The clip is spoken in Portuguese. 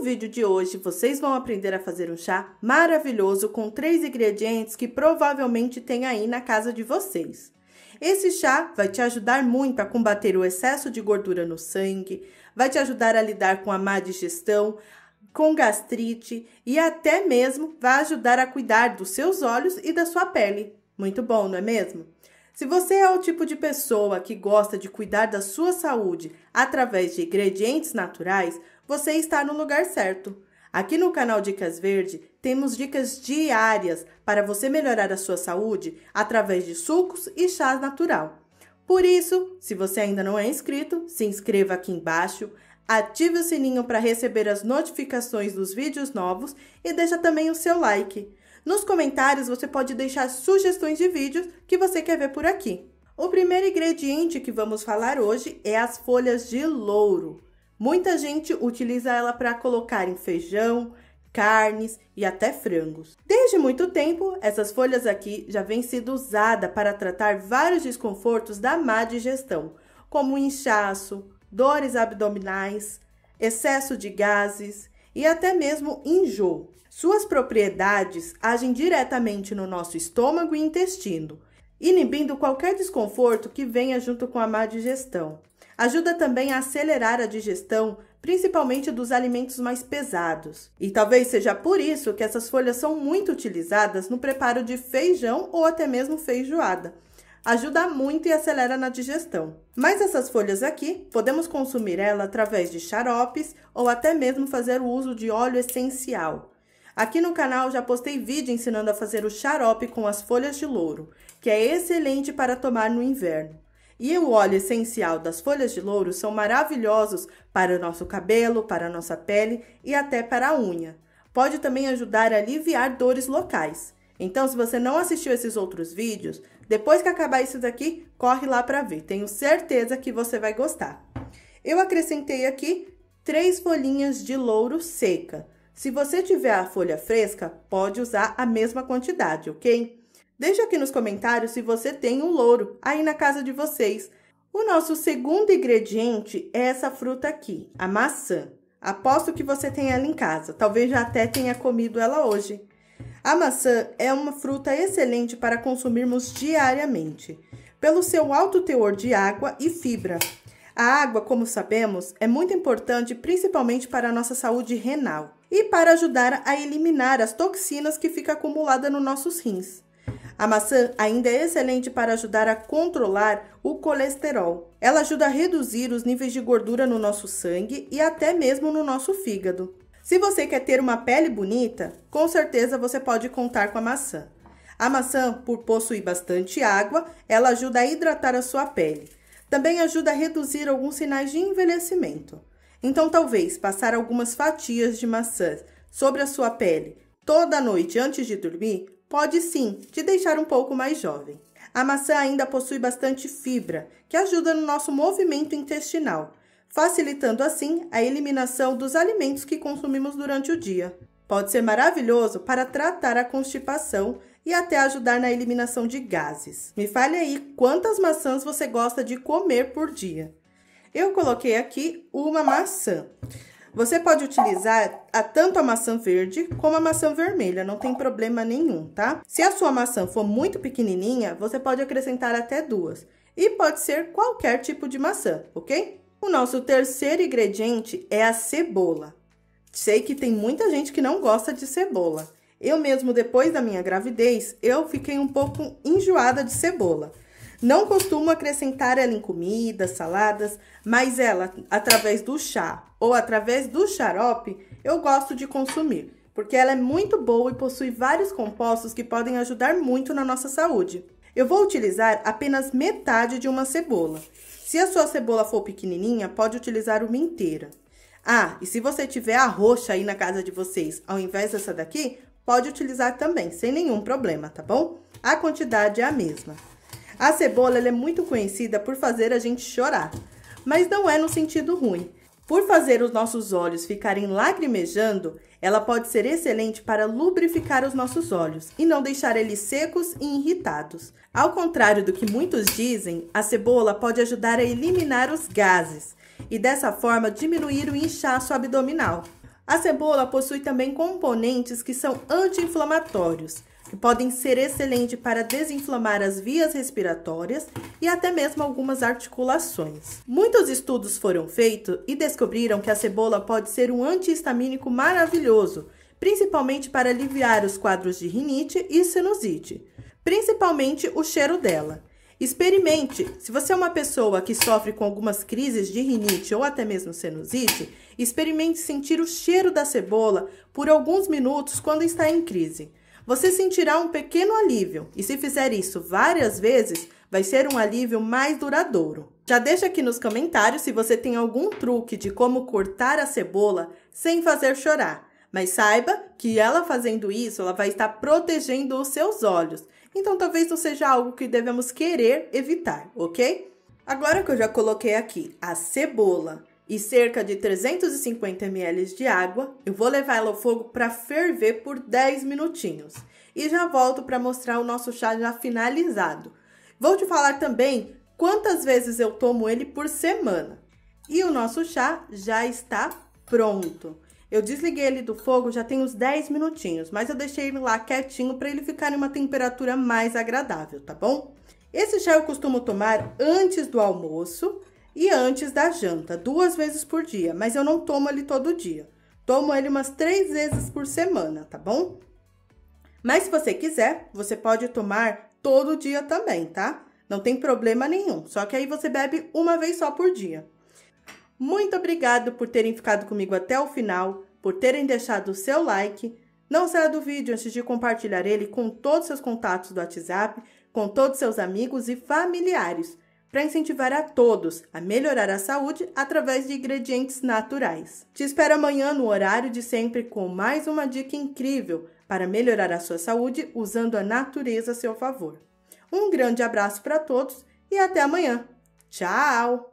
No vídeo de hoje, vocês vão aprender a fazer um chá maravilhoso com três ingredientes que provavelmente tem aí na casa de vocês. Esse chá vai te ajudar muito a combater o excesso de gordura no sangue, vai te ajudar a lidar com a má digestão, com gastrite e até mesmo vai ajudar a cuidar dos seus olhos e da sua pele. Muito bom, não é mesmo? Se você é o tipo de pessoa que gosta de cuidar da sua saúde através de ingredientes naturais, você está no lugar certo. Aqui no canal Dicas Verde temos dicas diárias para você melhorar a sua saúde através de sucos e chás natural. Por isso, se você ainda não é inscrito, se inscreva aqui embaixo, ative o sininho para receber as notificações dos vídeos novos e deixa também o seu like. Nos comentários você pode deixar sugestões de vídeos que você quer ver por aqui. O primeiro ingrediente que vamos falar hoje é as folhas de louro. Muita gente utiliza ela para colocar em feijão, carnes e até frangos. Desde muito tempo, essas folhas aqui já vêm sendo usada para tratar vários desconfortos da má digestão, como inchaço, dores abdominais, excesso de gases, e até mesmo enjoo. Suas propriedades agem diretamente no nosso estômago e intestino, inibindo qualquer desconforto que venha junto com a má digestão. Ajuda também a acelerar a digestão, principalmente dos alimentos mais pesados. E talvez seja por isso que essas folhas são muito utilizadas no preparo de feijão ou até mesmo feijoada ajuda muito e acelera na digestão. Mas essas folhas aqui, podemos consumir ela através de xaropes ou até mesmo fazer o uso de óleo essencial. Aqui no canal já postei vídeo ensinando a fazer o xarope com as folhas de louro, que é excelente para tomar no inverno. E o óleo essencial das folhas de louro são maravilhosos para o nosso cabelo, para a nossa pele e até para a unha. Pode também ajudar a aliviar dores locais. Então, se você não assistiu esses outros vídeos, depois que acabar isso daqui, corre lá para ver. Tenho certeza que você vai gostar. Eu acrescentei aqui três folhinhas de louro seca. Se você tiver a folha fresca, pode usar a mesma quantidade, ok? Deixa aqui nos comentários se você tem um louro aí na casa de vocês. O nosso segundo ingrediente é essa fruta aqui, a maçã. Aposto que você tem ela em casa, talvez já até tenha comido ela hoje. A maçã é uma fruta excelente para consumirmos diariamente, pelo seu alto teor de água e fibra. A água, como sabemos, é muito importante principalmente para a nossa saúde renal e para ajudar a eliminar as toxinas que fica acumulada nos nossos rins. A maçã ainda é excelente para ajudar a controlar o colesterol. Ela ajuda a reduzir os níveis de gordura no nosso sangue e até mesmo no nosso fígado. Se você quer ter uma pele bonita, com certeza você pode contar com a maçã. A maçã, por possuir bastante água, ela ajuda a hidratar a sua pele. Também ajuda a reduzir alguns sinais de envelhecimento. Então, talvez passar algumas fatias de maçã sobre a sua pele toda noite antes de dormir pode sim te deixar um pouco mais jovem. A maçã ainda possui bastante fibra, que ajuda no nosso movimento intestinal facilitando assim a eliminação dos alimentos que consumimos durante o dia. Pode ser maravilhoso para tratar a constipação e até ajudar na eliminação de gases. Me fale aí quantas maçãs você gosta de comer por dia. Eu coloquei aqui uma maçã. Você pode utilizar a, tanto a maçã verde como a maçã vermelha, não tem problema nenhum, tá? Se a sua maçã for muito pequenininha, você pode acrescentar até duas. E pode ser qualquer tipo de maçã, ok? O nosso terceiro ingrediente é a cebola. Sei que tem muita gente que não gosta de cebola. Eu mesmo, depois da minha gravidez, eu fiquei um pouco enjoada de cebola. Não costumo acrescentar ela em comidas, saladas, mas ela, através do chá ou através do xarope, eu gosto de consumir, porque ela é muito boa e possui vários compostos que podem ajudar muito na nossa saúde. Eu vou utilizar apenas metade de uma cebola. Se a sua cebola for pequenininha, pode utilizar uma inteira. Ah, e se você tiver a roxa aí na casa de vocês, ao invés dessa daqui, pode utilizar também, sem nenhum problema, tá bom? A quantidade é a mesma. A cebola é muito conhecida por fazer a gente chorar, mas não é no sentido ruim. Por fazer os nossos olhos ficarem lacrimejando, ela pode ser excelente para lubrificar os nossos olhos e não deixar eles secos e irritados. Ao contrário do que muitos dizem, a cebola pode ajudar a eliminar os gases e dessa forma diminuir o inchaço abdominal. A cebola possui também componentes que são anti-inflamatórios que podem ser excelentes para desinflamar as vias respiratórias e até mesmo algumas articulações. Muitos estudos foram feitos e descobriram que a cebola pode ser um antihistamínico maravilhoso, principalmente para aliviar os quadros de rinite e sinusite, principalmente o cheiro dela. Experimente! Se você é uma pessoa que sofre com algumas crises de rinite ou até mesmo sinusite, experimente sentir o cheiro da cebola por alguns minutos quando está em crise. Você sentirá um pequeno alívio e se fizer isso várias vezes, vai ser um alívio mais duradouro. Já deixa aqui nos comentários se você tem algum truque de como cortar a cebola sem fazer chorar. Mas saiba que ela fazendo isso, ela vai estar protegendo os seus olhos. Então talvez não seja algo que devemos querer evitar, ok? Agora que eu já coloquei aqui a cebola, e cerca de 350 ml de água. Eu vou levar ela ao fogo para ferver por 10 minutinhos. E já volto para mostrar o nosso chá já finalizado. Vou te falar também quantas vezes eu tomo ele por semana. E o nosso chá já está pronto. Eu desliguei ele do fogo já tem uns 10 minutinhos, mas eu deixei ele lá quietinho para ele ficar em uma temperatura mais agradável, tá bom? Esse chá eu costumo tomar antes do almoço e antes da janta, duas vezes por dia, mas eu não tomo ele todo dia. Tomo ele umas três vezes por semana, tá bom? Mas se você quiser, você pode tomar todo dia também, tá? Não tem problema nenhum, só que aí você bebe uma vez só por dia. Muito obrigado por terem ficado comigo até o final, por terem deixado o seu like. Não saia do vídeo antes de compartilhar ele com todos seus contatos do WhatsApp, com todos seus amigos e familiares para incentivar a todos a melhorar a saúde através de ingredientes naturais. Te espero amanhã no horário de sempre com mais uma dica incrível para melhorar a sua saúde usando a natureza a seu favor. Um grande abraço para todos e até amanhã. Tchau!